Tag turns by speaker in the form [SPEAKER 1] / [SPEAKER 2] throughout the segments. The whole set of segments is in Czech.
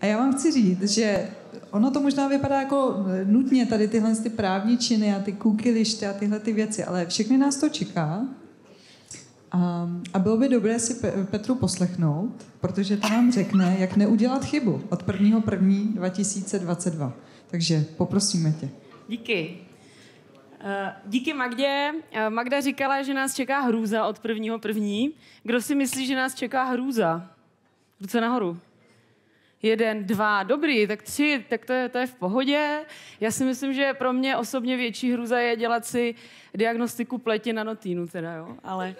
[SPEAKER 1] A já vám chci říct, že ono to možná vypadá jako nutně tady tyhle ty právní činy a ty kukiliště a tyhle ty věci, ale všechny nás to čeká. A, a bylo by dobré si Petru poslechnout, protože ta nám řekne, jak neudělat chybu od 1.1.2022. 2022. Takže poprosíme tě.
[SPEAKER 2] Díky. Eh, díky Magdě. Eh, Magda říkala, že nás čeká hrůza od prvního první. Kdo si myslí, že nás čeká hrůza? Ruce nahoru jeden, dva, dobrý, tak tři, tak to je, to je v pohodě. Já si myslím, že pro mě osobně větší hruza je dělat si diagnostiku pleti na notínu teda, jo, ale...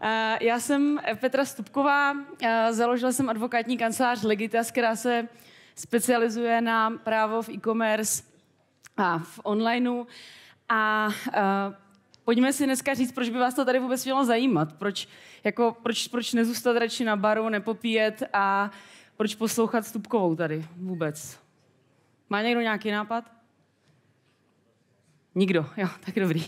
[SPEAKER 2] Eh, já jsem Petra Stupková, eh, založila jsem advokátní kancelář Legitas, která se specializuje na právo v e-commerce a v onlineu. A eh, pojďme si dneska říct, proč by vás to tady vůbec mělo zajímat. Proč, jako, proč, proč nezůstat radši na baru, nepopíjet a proč poslouchat Stupkovou tady vůbec? Má někdo nějaký nápad? Nikdo, jo, tak dobrý.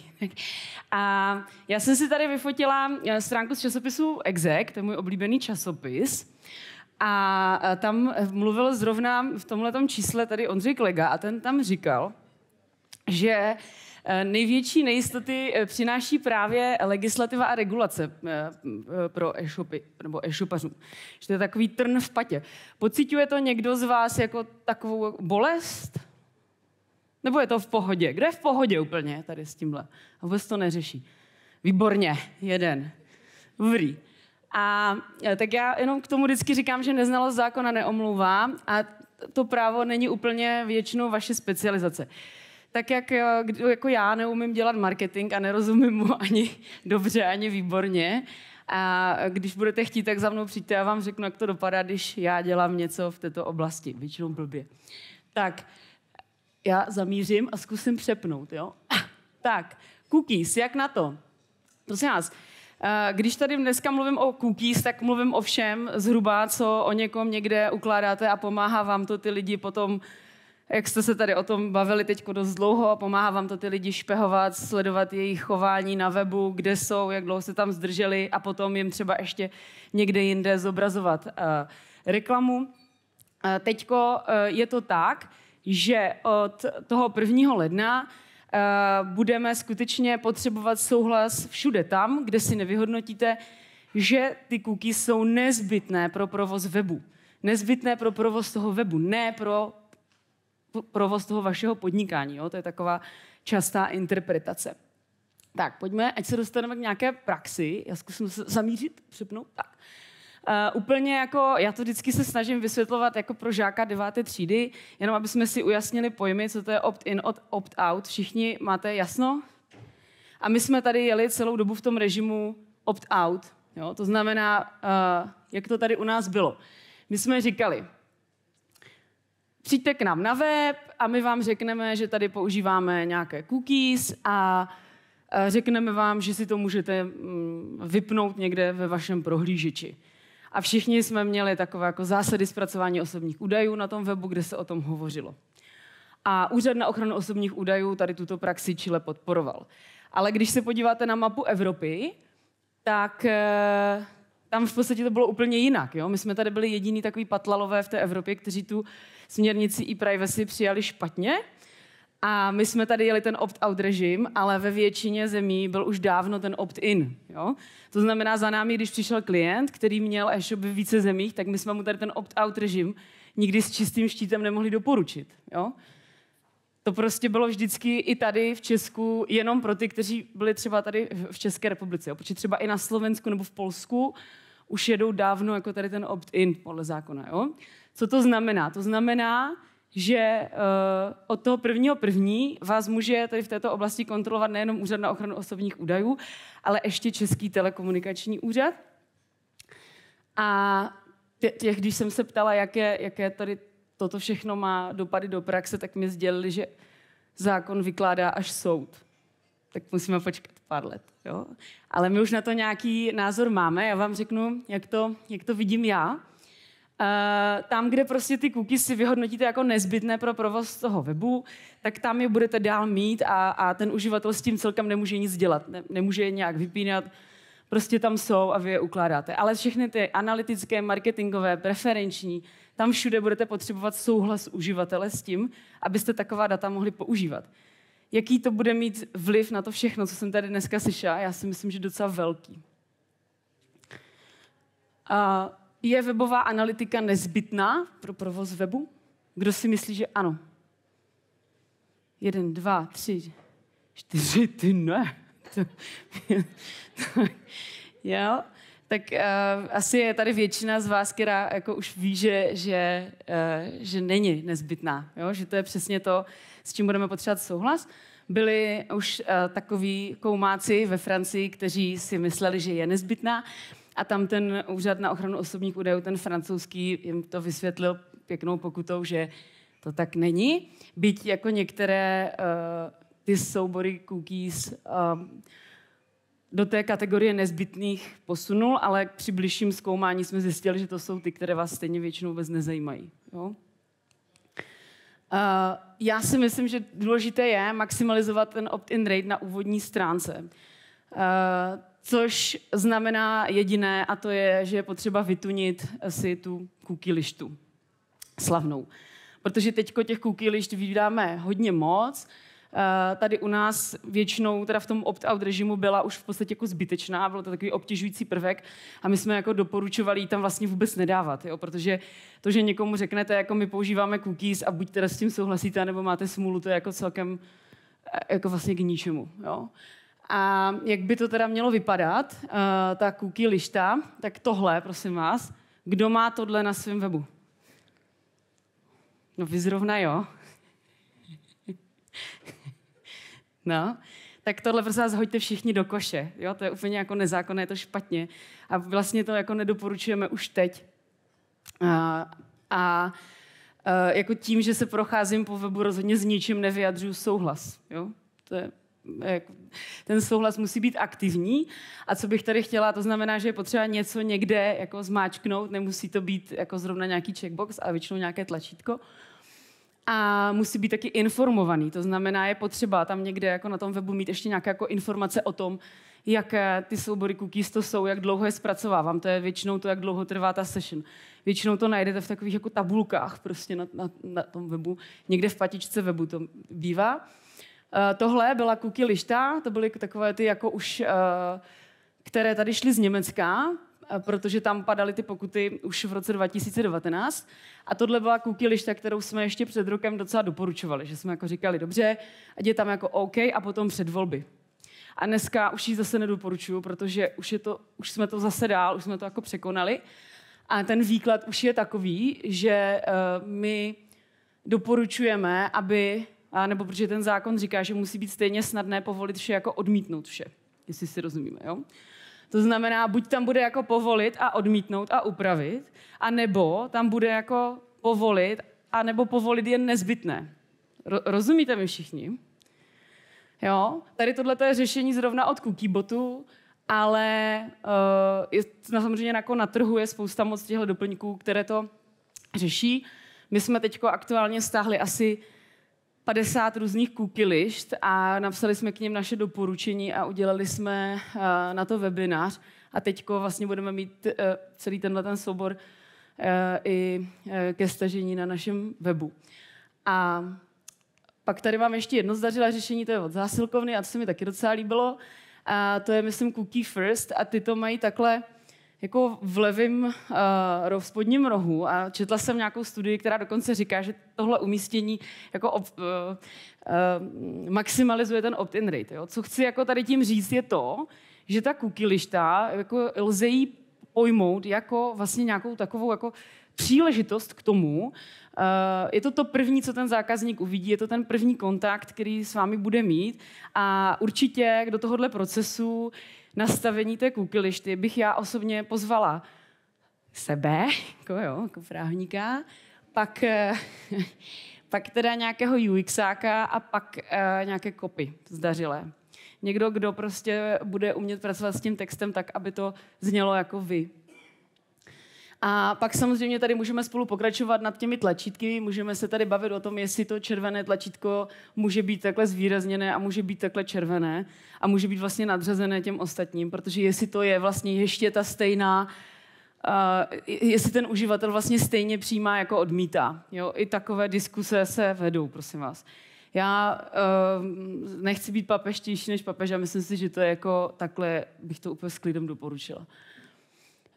[SPEAKER 2] A já jsem si tady vyfotila eh, stránku z časopisu Exec, to je můj oblíbený časopis. A eh, tam mluvil zrovna v tomhle čísle tady Ondřej Klega a ten tam říkal, že Eh, největší nejistoty eh, přináší právě legislativa a regulace eh, pro e-shopy nebo e-shopařů. Že to je takový trn v patě. Pocituje to někdo z vás jako takovou bolest? Nebo je to v pohodě? Kde je v pohodě úplně tady s tímhle? A vůbec to neřeší. Výborně, jeden. Dobrý. A tak já jenom k tomu vždycky říkám, že neznalost zákona neomluvám a to právo není úplně většinou vaše specializace tak jak eh, jako já neumím dělat marketing a nerozumím mu ani dobře, ani výborně, a když budete chtít, tak za mnou přijďte a vám řeknu, jak to dopadá, když já dělám něco v této oblasti, většinou blbě. Tak, já zamířím a zkusím přepnout, jo? Tak, cookies, jak na to? Prosím vás, eh, když tady dneska mluvím o cookies, tak mluvím o všem zhruba, co o někom někde ukládáte a pomáhá vám to ty lidi potom jak jste se tady o tom bavili teď dost dlouho a pomáhá vám to ty lidi špehovat, sledovat jejich chování na webu, kde jsou, jak dlouho se tam zdrželi a potom jim třeba ještě někde jinde zobrazovat eh, reklamu. Eh, teď eh, je to tak, že od toho 1. ledna budeme skutečně potřebovat souhlas všude tam, kde si nevyhodnotíte, že ty cookies jsou nezbytné pro provoz webu. Nezbytné pro provoz toho webu, ne pro provoz toho vašeho podnikání. Jo? To je taková častá interpretace. Tak, pojďme, ať se dostaneme k nějaké praxi. Já zkusím se zamířit, přepnout. Tak. Uh, úplně jako, já to vždycky se snažím vysvětlovat jako pro žáka deváté třídy, jenom aby jsme si ujasnili pojmy, co to je opt-in, opt-out. Všichni máte jasno? A my jsme tady jeli celou dobu v tom režimu opt-out. Jo? To znamená, uh, jak to tady u nás bylo. My jsme říkali, přijďte k nám na web a my vám řekneme, že tady používáme nějaké cookies a řekneme vám, že si to můžete mm, vypnout někde ve vašem prohlížeči. A všichni jsme měli takové jako zásady zpracování osobních údajů na tom webu, kde se o tom hovořilo. A Úřad na ochranu osobních údajů tady tuto praxi Chile podporoval. Ale když se podíváte na mapu Evropy, tak eh, tam v podstatě to bylo úplně jinak. Jo? My jsme tady byli jediní takový patlalové v té Evropě, kteří tu směrnici e-privacy přijali špatně. A my jsme tady jeli ten opt-out režim, ale ve většině zemí byl už dávno ten opt-in. Jo? To znamená, za námi, když přišel klient, který měl e-shop ve více zemích, tak my jsme mu tady ten opt-out režim nikdy s čistým štítem nemohli doporučit. Jo? To prostě bylo vždycky i tady v Česku jenom pro ty, kteří byli třeba tady v České republice. Jo? Protože třeba i na Slovensku nebo v Polsku už jedou dávno jako tady ten opt-in podle zákona. Jo? Co to znamená? To znamená, že uh, od toho prvního první vás může tady v této oblasti kontrolovat nejenom Úřad na ochranu osobních údajů, ale ještě Český telekomunikační úřad. A těch, když jsem se ptala, jaké, jaké tady toto všechno má dopady do praxe, tak mi sdělili, že zákon vykládá až soud. Tak musíme počkat pár let. Jo? Ale my už na to nějaký názor máme. Já vám řeknu, jak to, jak to vidím já. Eh, tam, kde prostě ty cookies si vyhodnotíte jako nezbytné pro provoz toho webu, tak tam je budete dál mít a, a ten uživatel s tím celkem nemůže nic dělat. Ne, nemůže je nějak vypínat, prostě tam jsou a vy je ukládáte. Ale všechny ty analytické, marketingové, preferenční, tam všude budete potřebovat souhlas uživatele s tím, abyste taková data mohli používat. Jaký to bude mít vliv na to všechno, co jsem tady dneska slyšela? Já si myslím, že docela velký. A je webová analytika nezbytná pro provoz webu? Kdo si myslí, že ano? Jeden, dva, tři, čtyři, ty ne. jo? Tak uh, asi je tady většina z vás, která jako už ví, že, že, uh, že není nezbytná. Jo? Že to je přesně to, s čím budeme potřebovat souhlas. Byli už uh, takoví koumáci ve Francii, kteří si mysleli, že je nezbytná a tam ten úřad na ochranu osobních údajů, ten francouzský, jim to vysvětlil pěknou pokutou, že to tak není. Byť jako některé uh, ty soubory cookies um, do té kategorie nezbytných posunul, ale při bližším zkoumání jsme zjistili, že to jsou ty, které vás stejně většinou vůbec nezajímají. Jo? Uh, já si myslím, že důležité je maximalizovat ten opt-in rate na úvodní stránce. Uh, Což znamená jediné, a to je, že je potřeba vytunit si tu cookie slavnou. Protože teď těch cookie vydáme hodně moc, eh, tady u nás většinou teda v tom opt-out režimu byla už v podstatě jako zbytečná, bylo to takový obtěžující prvek a my jsme jako doporučovali ji tam vlastně vůbec nedávat, jo? protože to, že někomu řeknete, jako my používáme cookies a buď teda s tím souhlasíte, nebo máte smůlu, to je jako celkem eh, jako vlastně k ničemu. Jo? A jak by to teda mělo vypadat, uh, ta cookie lišta, tak tohle, prosím vás, kdo má tohle na svém webu? No vy zrovna jo. no, tak tohle prosím vás hoďte všichni do koše. Jo? To je úplně jako nezákonné, je to špatně. A vlastně to jako nedoporučujeme už teď. A, a eh, jako tím, že se procházím po webu, rozhodně s ničím nevyjadřuju souhlas. Jo? To je ten souhlas musí být aktivní. A co bych tady chtěla, to znamená, že je potřeba něco někde jako zmáčknout, nemusí to být jako zrovna nějaký checkbox, ale většinou nějaké tlačítko a musí být taky informovaný. To znamená, je potřeba tam někde jako na tom webu mít ještě nějaké jako informace o tom, jak eh, ty soubory cookies to jsou, jak dlouho je zpracovávám. To je většinou to, jak dlouho trvá ta session. Většinou to najdete v takových jako tabulkách prostě na, na, na tom webu. Někde v patičce webu to bývá. Eh, tohle byla kuky lišta, to byly takové ty jako už, eh, které tady šly z Německa, eh, protože tam padaly ty pokuty už v roce 2019. A tohle byla kuky lišta, kterou jsme ještě před rokem docela doporučovali, že jsme jako říkali, dobře, ať je tam jako OK a potom před volby. A dneska už ji zase nedoporučuju, protože už, je to, už jsme to zase dál, už jsme to jako překonali. A ten výklad už je takový, že my doporučujeme, aby a nebo protože ten zákon říká, že musí být stejně snadné povolit vše jako odmítnout vše, jestli si rozumíme. Jo? To znamená, buď tam bude jako povolit a odmítnout a upravit, a nebo tam bude jako povolit a nebo povolit jen nezbytné. Ro- rozumíte mi všichni? Jo? Tady tohle je řešení zrovna od botu, ale uh, je, samozřejmě jako na trhu je spousta moc těchto doplňků, které to řeší. My jsme teď aktuálně stáhli asi 50 různých kukilišt a napsali jsme k něm naše doporučení a udělali jsme eh, na to webinář. A teďko vlastně budeme mít eh, celý tenhle ten soubor eh, i ke stažení na našem webu. A pak tady mám ještě jedno zdařilé řešení, to je od zásilkovny a to se mi taky docela líbilo. A to je, myslím, Cookie First a ty to mají takhle, jako v levém uh, spodním rohu a četla jsem nějakou studii, která dokonce říká, že tohle umístění jako ob, uh, uh, maximalizuje ten opt-in rate. Jo? Co chci jako tady tím říct je to, že ta kukilišta, jako lze jí pojmout jako vlastně nějakou takovou jako příležitost k tomu. Je to to první, co ten zákazník uvidí, je to ten první kontakt, který s vámi bude mít a určitě do tohohle procesu nastavení té kuklišty bych já osobně pozvala sebe, jako jo, jako právníka, pak, eh, pak teda nějakého UXáka a pak eh, nějaké kopy zdařilé. Někdo, kdo prostě bude umět pracovat s tím textem tak, aby to znělo jako vy, a pak samozřejmě tady můžeme spolu pokračovat nad těmi tlačítky, můžeme se tady bavit o tom, jestli to červené tlačítko může být takhle zvýrazněné a může být takhle červené a může být vlastně nadřazené těm ostatním, protože jestli to je vlastně ještě ta stejná Uh, jestli ten uživatel vlastně stejně přijímá jako odmítá. Jo? I takové diskuse se vedou, prosím vás. Já uh, nechci být papeštější než papež a myslím si, že to je jako takhle bych to úplně s klidem doporučila.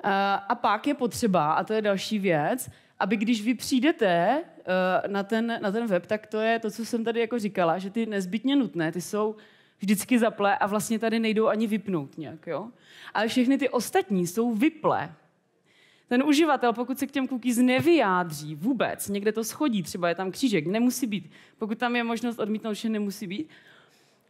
[SPEAKER 2] Eh, a pak je potřeba, a to je další věc, aby když vy přijdete eh, na ten, na ten web, tak to je to, co jsem tady jako říkala, že ty nezbytně nutné, ty jsou vždycky zaplé a vlastně tady nejdou ani vypnout nějak, jo? Ale všechny ty ostatní jsou vyple. Ten uživatel, pokud se k těm cookies nevyjádří vůbec, někde to schodí, třeba je tam křížek, nemusí být. Pokud tam je možnost odmítnout, že nemusí být,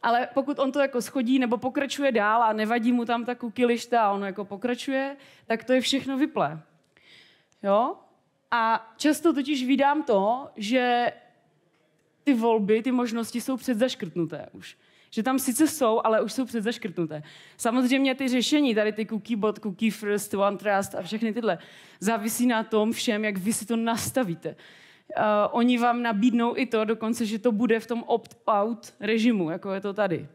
[SPEAKER 2] ale pokud on to jako schodí nebo pokračuje dál a nevadí mu tam ta kukilišta a ono jako pokračuje, tak to je všechno vyplé. Jo? A často totiž vydám to, že ty volby, ty možnosti jsou předzaškrtnuté už. Že tam sice jsou, ale už jsou předzaškrtnuté. Samozřejmě ty řešení, tady ty cookie bot, cookie first, one trust a všechny tyhle, závisí na tom všem, jak vy si to nastavíte. Uh, oni vám nabídnou i to dokonce, že to bude v tom opt-out režimu, jako je to tady.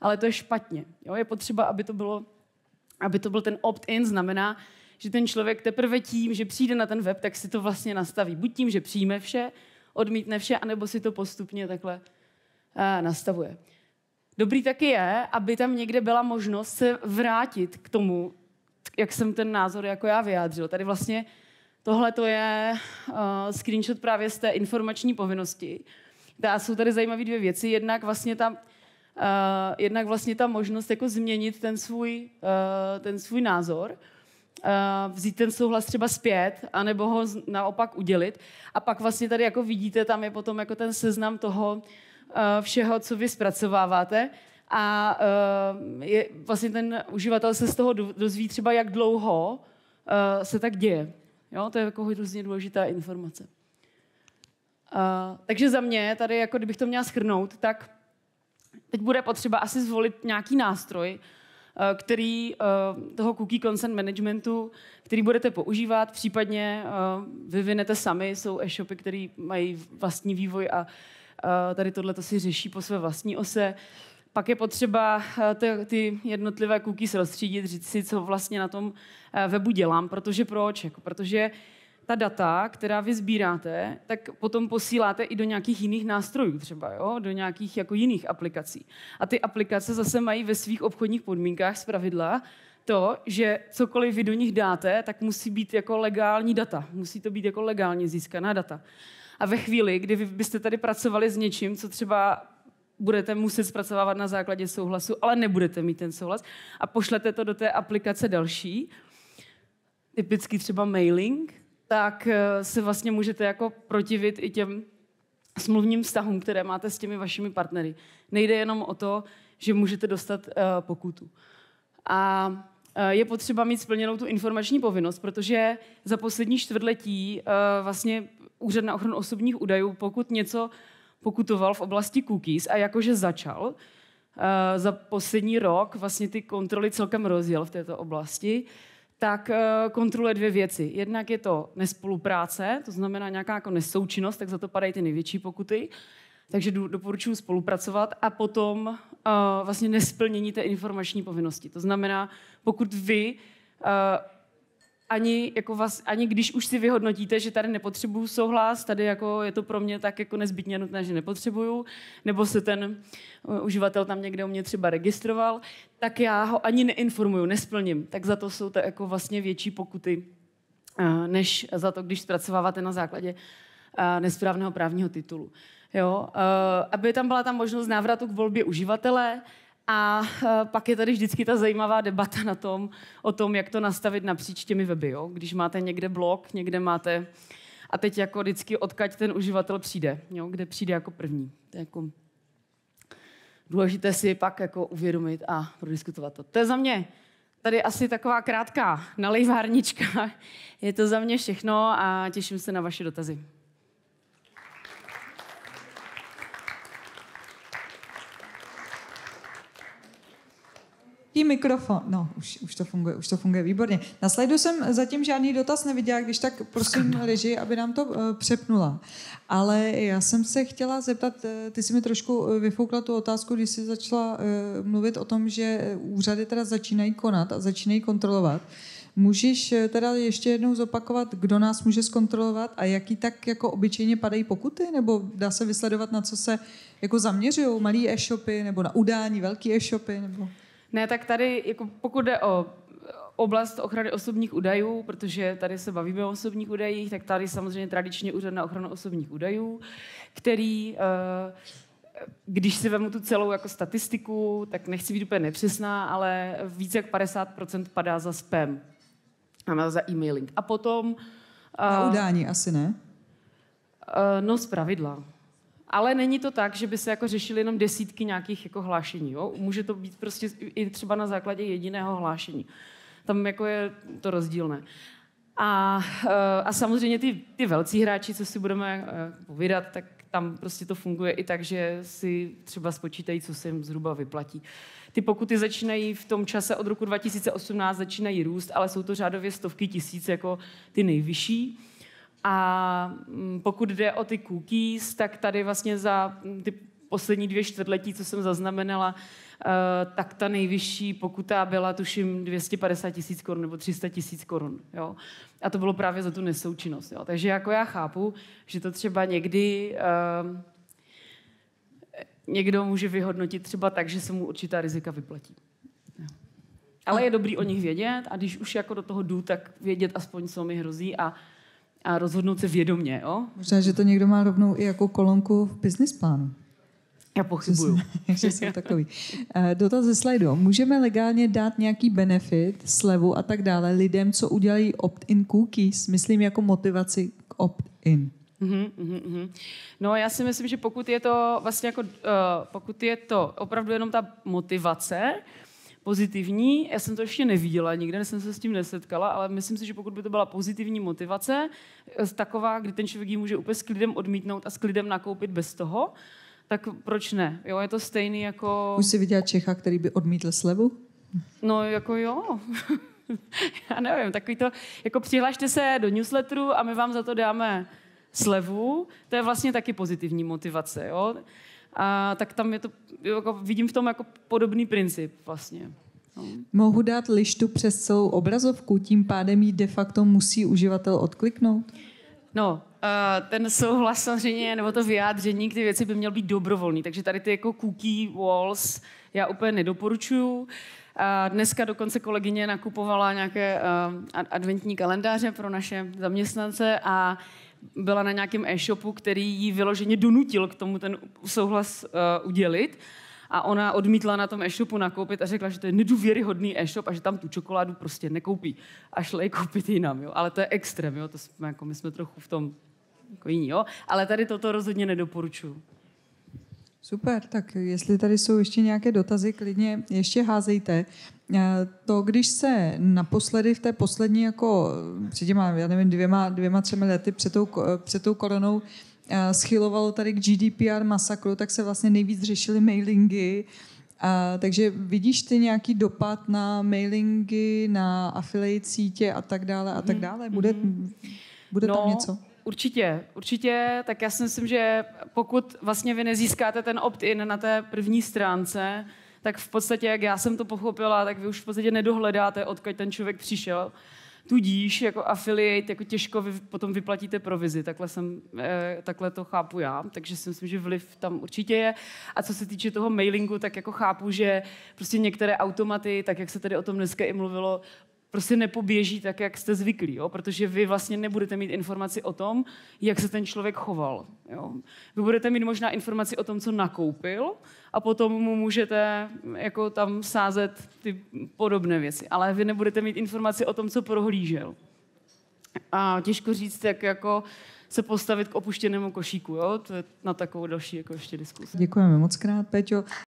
[SPEAKER 2] Ale to je špatně. Jo? Je potřeba, aby to, bylo, aby to byl ten opt-in, znamená, že ten člověk teprve tím, že přijde na ten web, tak si to vlastně nastaví. Buď tím, že přijme vše, odmítne vše, anebo si to postupně takhle uh, nastavuje. Dobrý taky je, aby tam někde byla možnost se vrátit k tomu, jak jsem ten názor jako já vyjádřil. Tady vlastně uh, Tohle to je uh, screenshot právě z té informační povinnosti. A jsou tady zajímavé dvě věci. Jednak vlastně ta, uh, jednak vlastně ta možnost jako změnit ten svůj, uh, ten svůj názor, uh, vzít ten souhlas třeba zpět, anebo ho naopak udělit. A pak vlastně tady jako vidíte, tam je potom jako ten seznam toho uh, všeho, co vy zpracováváte. A uh, je, vlastně ten uživatel se z toho dozví třeba, jak dlouho uh, se tak děje. Jo, to je jako hodně důležitá informace. A, takže za mě, tady jako kdybych to měla schrnout, tak teď bude potřeba asi zvolit nějaký nástroj, eh, který eh, toho cookie consent managementu, který budete používat, případně eh, vyvinete sami, jsou e-shopy, které mají vlastní vývoj a tady tohle to si řeší po své vlastní ose. Pak je potřeba eh, ty, ty jednotlivé cookies rozstřídit, říct si, co vlastně na tom eh, webu dělám, protože proč? Jako, protože ta data, která vy sbíráte, tak potom posíláte i do nějakých jiných nástrojů třeba, jo? do nějakých jako jiných aplikací. A ty aplikace zase mají ve svých obchodních podmínkách zpravidla to, že cokoliv vy do nich dáte, tak musí být jako legální data. Musí to být jako legálně získaná data. A ve chvíli, kdy vy byste tady pracovali s něčím, co třeba budete muset zpracovávat na základě souhlasu, ale nebudete mít ten souhlas a pošlete to do té aplikace další, typicky třeba mailing, tak eh, se vlastně můžete jako protivit i těm smluvním vztahům, které máte s těmi vašimi partnery. Nejde jenom o to, že můžete dostat eh, pokutu. A eh, je potřeba mít splněnou tu informační povinnost, protože za poslední čtvrtletí vlastně Úřad na ochranu osobních údajů, pokud něco pokutoval v oblasti cookies a jakože začal. Uh, za poslední rok vlastně ty kontroly celkem rozjel v této oblasti tak uh, kontroluje dvě věci. Jednak je to nespolupráce, to znamená nějaká jako nesoučinnost, tak za to padají ty největší pokuty. Takže doporučuji spolupracovat a potom uh, vlastně nesplnění té informační povinnosti. To znamená, pokud vy uh, ani, jako vás, ani když už si vyhodnotíte, že tady nepotřebuju souhlas, tady jako je to pro mě tak jako nezbytně nutné, že nepotřebuju, nebo se ten eh, uživatel tam někde u mě třeba registroval, tak já ho ani neinformuju, nesplním. Tak za to jsou to jako vlastně větší pokuty, eh, než za to, když zpracováváte na základě eh, nesprávného právního titulu. Jo? Aby tam byla ta možnost návratu k volbě uživatele, a eh, pak je tady vždycky ta zajímavá debata na tom, o tom, jak to nastavit napříč těmi weby. Jo? Když máte někde blog, někde máte... A teď jako vždycky, odkaď ten uživatel přijde. Jo? Kde přijde jako první. To je jako důležité si pak jako uvědomit a prodiskutovat to. To je za mě tady asi taková krátká nalejvárnička. Je to za mě všechno a těším se na vaše dotazy.
[SPEAKER 1] Tí mikrofon, no už, už to funguje, už to funguje výborně. Na slajdu jsem zatím žádný dotaz neviděla, když tak prosím leží, aby nám to uh, přepnula. Ale já jsem se chtěla zeptat, eh, ty jsi mi trošku eh, vyfoukla tu otázku, když jsi začala uh, mluvit o tom, že úřady teda začínají konat a začínají kontrolovat. Můžeš teda ještě jednou zopakovat, kdo nás může zkontrolovat a jaký tak jako obyčejně padají pokuty? Nebo dá se vysledovat, na co se jako zaměřují malí e-shopy nebo na udání velký e-shopy? Nebo...
[SPEAKER 2] Ne, tak tady, jako pokud jde o eh, oblast ochrany osobních údajů, protože tady se bavíme o osobních údajích, tak tady samozřejmě tradičně úřad na ochranu osobních údajů, který eh, když si vezmu tu celou jako statistiku, tak nechci být úplně nepřesná, ale více jak 50% padá za spam. A za e-mailing. A potom... Na eh, udání asi ne? No, z pravidla ale není to tak, že by se jako řešili jenom desítky nějakých jako hlášení. Jo? Může to být prostě i třeba na základě jediného hlášení. Tam jako je to rozdílné. A, eh, a samozřejmě ty, ty velcí hráči, co si budeme eh, povídat, tak tam prostě to funguje i tak, že si třeba spočítají, co se jim zhruba vyplatí. Ty pokuty začínají v tom čase od roku 2018 začínají růst, ale jsou to řádově stovky tisíc jako ty nejvyšší. A mm, pokud jde o ty cookies, tak tady vlastně za mm, ty poslední dvě čtvrtletí, co jsem zaznamenala, eh, tak ta nejvyšší pokuta byla tuším 250 tisíc korun nebo 300 tisíc korun. Jo? A to bylo právě za tu nesoučinnost. Jo? Takže jako já chápu, že to třeba někdy ehm, někdo může vyhodnotit třeba tak, že se mu určitá rizika vyplatí. Ale je dobrý o nich vědět a když už jako do toho jdu, tak vědět aspoň, co mi hrozí a a rozhodnout se vědomě. Jo? Možná, že
[SPEAKER 1] to někdo má rovnou i jako kolonku v business plánu. Já pochybuju. Že jsou takový. Eh, dotaz ze slajdu. Můžeme legálně dát nějaký benefit, slevu a tak dále lidem, co udělají opt-in cookies, myslím jako motivaci k opt-in?
[SPEAKER 2] Uhum, uhum. Mhm. No já si myslím, že pokud je to vlastně jako, uh, pokud je to opravdu jenom ta motivace, pozitivní. Já jsem to ještě neviděla, nikde jsem se s tím nesetkala, ale myslím si, že pokud by to byla pozitivní motivace, eh, taková, kdy ten člověk ji může úplně s klidem odmítnout a s klidem nakoupit bez toho, tak proč ne? Jo, je to stejný jako... Už jsi
[SPEAKER 1] viděla Čecha, který by odmítl slevu?
[SPEAKER 2] No, jako jo. Já nevím, takový to, jako přihlašte se do newsletteru a my vám za to dáme slevu, to je vlastně taky pozitivní motivace, jo a tak tam je to, jako vidím v tom jako podobný princip vlastně.
[SPEAKER 1] No. Mohu dát lištu přes celou obrazovku, tím pádem ji de facto musí uživatel odkliknout?
[SPEAKER 2] No, ten souhlas samozřejmě, nebo to vyjádření k ty věci by měl být dobrovolný, takže tady ty jako cookie walls já úplně nedoporučuju. A dneska dokonce kolegyně nakupovala nějaké eh, adventní kalendáře pro naše zaměstnance a byla na nějakém e-shopu, který ji vyloženě donutil k tomu ten souhlas uh, udělit. A ona odmítla na tom e-shopu nakoupit a řekla, že to je nedůvěryhodný e-shop a že tam tu čokoládu prostě nekoupí. A šla ji koupit jinam, jo. Ale to je extrém, jo. To jsme, jako, my jsme trochu v tom jako jiní, jo. Ale tady toto rozhodně nedoporučuju.
[SPEAKER 1] Super, tak jestli tady jsou ještě nějaké dotazy, klidně ještě házejte. Eh, to, když se naposledy v té poslední, jako před těma, já nevím, dvěma, dvěma třemi lety před tou, před tou koronou, eh, schylovalo tady k GDPR masakru, tak se vlastně nejvíc řešily mailingy. A, eh, takže vidíš ty nějaký dopad na mailingy, na affiliate sítě a tak dále a tak mhm, dále? Bude, mhm. bude no, tam něco?
[SPEAKER 2] určitě, určitě, tak já si myslím, že pokud vlastně vy nezískáte ten opt-in na té první stránce, tak v podstatě, jak já jsem to pochopila, tak vy už v podstatě nedohledáte, odkud ten člověk přišel. Tudíž jako affiliate jako těžko vy potom vyplatíte provizi, takhle, jsem, eh, takhle to chápu já, takže si myslím, že vliv tam určitě je. A co se týče toho mailingu, tak jako chápu, že prostě některé automaty, tak jak se tady o tom dneska i mluvilo, prostě nepoběží tak, jak jste zvyklí, jo? protože vy vlastně nebudete mít informaci o tom, jak se ten člověk choval. Jo? Vy budete mít možná informaci o tom, co nakoupil a potom mu můžete jako tam sázet ty podobné věci, ale vy nebudete mít informaci o tom, co prohlížel. A těžko říct, jak jako se postavit k opuštěnému košíku. Jo? To je na takovou další jako ještě diskusi.
[SPEAKER 1] Děkujeme moc krát, Peťo.